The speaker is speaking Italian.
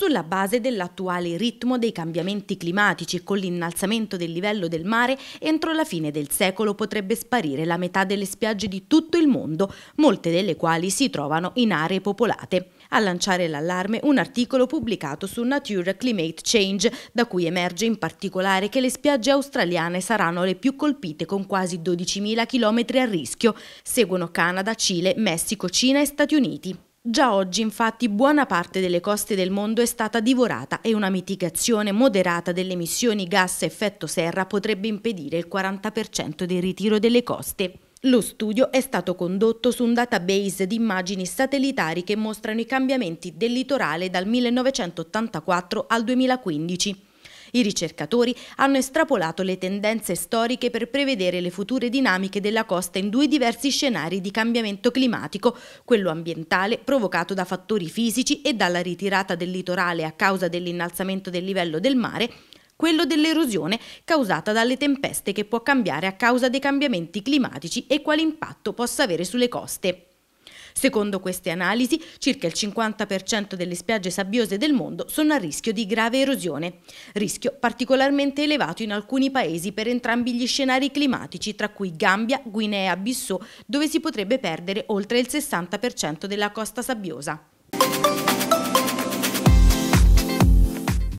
Sulla base dell'attuale ritmo dei cambiamenti climatici e con l'innalzamento del livello del mare, entro la fine del secolo potrebbe sparire la metà delle spiagge di tutto il mondo, molte delle quali si trovano in aree popolate. A lanciare l'allarme un articolo pubblicato su Nature Climate Change, da cui emerge in particolare che le spiagge australiane saranno le più colpite con quasi 12.000 km a rischio. Seguono Canada, Cile, Messico, Cina e Stati Uniti. Già oggi infatti buona parte delle coste del mondo è stata divorata e una mitigazione moderata delle emissioni gas effetto serra potrebbe impedire il 40% del ritiro delle coste. Lo studio è stato condotto su un database di immagini satellitari che mostrano i cambiamenti del litorale dal 1984 al 2015 i ricercatori hanno estrapolato le tendenze storiche per prevedere le future dinamiche della costa in due diversi scenari di cambiamento climatico, quello ambientale provocato da fattori fisici e dalla ritirata del litorale a causa dell'innalzamento del livello del mare, quello dell'erosione causata dalle tempeste che può cambiare a causa dei cambiamenti climatici e quale impatto possa avere sulle coste. Secondo queste analisi, circa il 50% delle spiagge sabbiose del mondo sono a rischio di grave erosione, rischio particolarmente elevato in alcuni paesi per entrambi gli scenari climatici, tra cui Gambia, Guinea, Bissau, dove si potrebbe perdere oltre il 60% della costa sabbiosa.